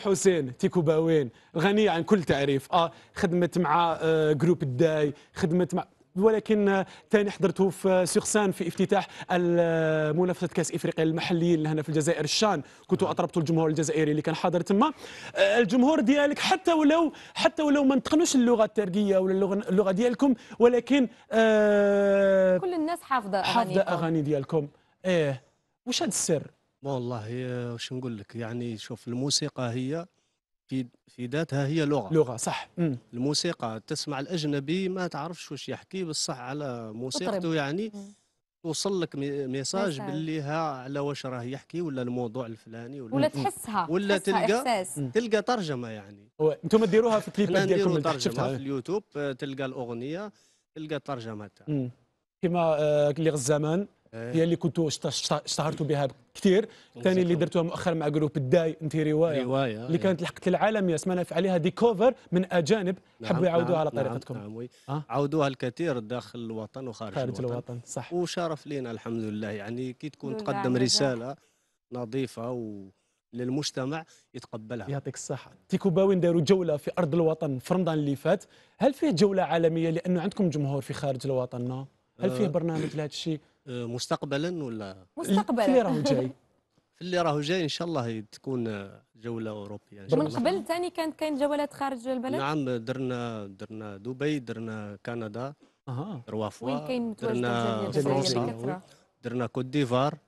حسين تيكو باوين عن كل تعريف اه خدمت مع آه جروب الداي خدمت مع ولكن ثاني آه، حضرته في آه، سيغسان في افتتاح منافسه كاس افريقيا المحليين هنا في الجزائر الشان كنت اطربت الجمهور الجزائري اللي كان حاضر تما آه، الجمهور ديالك حتى ولو حتى ولو ما نتقنوش اللغه التركيه ولا اللغه ديالكم ولكن آه كل الناس حافظه اغاني حافظه اغاني ديالكم ايه واش هذا السر والله آه، واش نقول لك يعني شوف الموسيقى هي في في ذاتها هي لغه لغه صح مم. الموسيقى تسمع الاجنبي ما تعرفش واش يحكي بصح على موسيقته يعني توصل لك ميساج باللي ها على واش راه يحكي ولا الموضوع الفلاني ولا, ولا تحسها ولا تحسها تلقى إحساس. تلقى ترجمه يعني انتم ديروها في الكليبات ديالكم ترجمه في اليوتيوب تلقى الاغنيه تلقى الترجمه تاعها كما اللي آه، غزامان إيه. هي اللي كنت اشتهرت بها كثير الثاني اللي درتها مؤخرا مع جروب الداي انت روايه روايه اللي إيه. كانت الحلقه العالميه سمعنا عليها ديكوفر من اجانب نعم حبوا يعاودوها نعم، على طريقتكم نعم, نعم أه؟ عاودوها الكثير داخل الوطن وخارج خارج الوطن, الوطن صح وشرف لنا الحمد لله يعني كي تكون تقدم رساله نظيفه و للمجتمع يتقبلها يعطيك الصحة تيكوباوي نداروا جولة في أرض الوطن في رمضان اللي فات هل فيه جولة عالمية لأنه عندكم جمهور في خارج الوطن هل فيه آه. برنامج لهذا الشيء مستقبلا ولا مستقبلا اللي راهو جاي في اللي راهو جاي ان شاء الله تكون جوله اوروبيه من قبل ثاني كانت كاين جولات خارج البلد نعم درنا درنا دبي درنا كندا اها تروا فوا درنا فرنسا درنا كوت ديفوار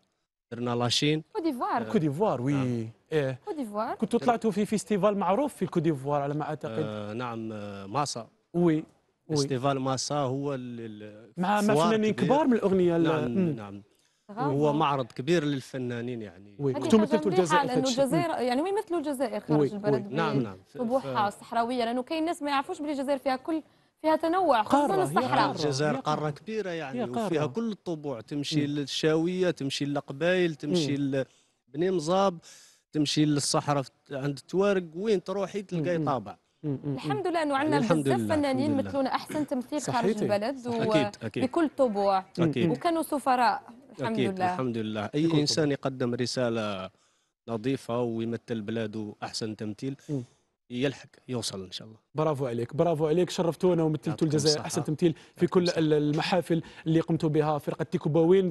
درنا لاشين كوت ديفوار كوت ديفوار وي نعم. ايه كوت ديفوار كنتوا طلعتوا في فيستيفال معروف في الكوت ديفوار على ما اعتقد آه نعم آه، ماسا وي استيفال ماسا هو مع فنانين كبار من الاغنيه نعم نعم وهو معرض كبير للفنانين يعني انتم مثلتوا الجزائر لانه الجزائر يعني وين مثلوا الجزائر خارج البلد نعم نعم طبوعها ف... الصحراويه لانه كاين ناس ما يعرفوش بلي الجزائر فيها كل فيها تنوع خصوصا الصحراء الجزائر قاره كبيره يعني قارة. وفيها كل الطبوع تمشي للشاويه تمشي للقبايل تمشي لبني مزاب تمشي للصحراء عند التوارق وين تروحي تلقاي طابع الحمد لله انه عندنا بزاف فنانين مثلونا احسن تمثيل خارج البلد وبكل طبوع وكانوا سفراء الحمد أكيد لله الحمد لله اي انسان يقدم رساله نظيفه ويمثل بلاده احسن تمثيل يلحق يوصل ان شاء الله برافو عليك برافو عليك شرفتونا ومثلتوا الجزائر احسن تمثيل في كل المحافل اللي قمتوا بها فرقه تيكوباوين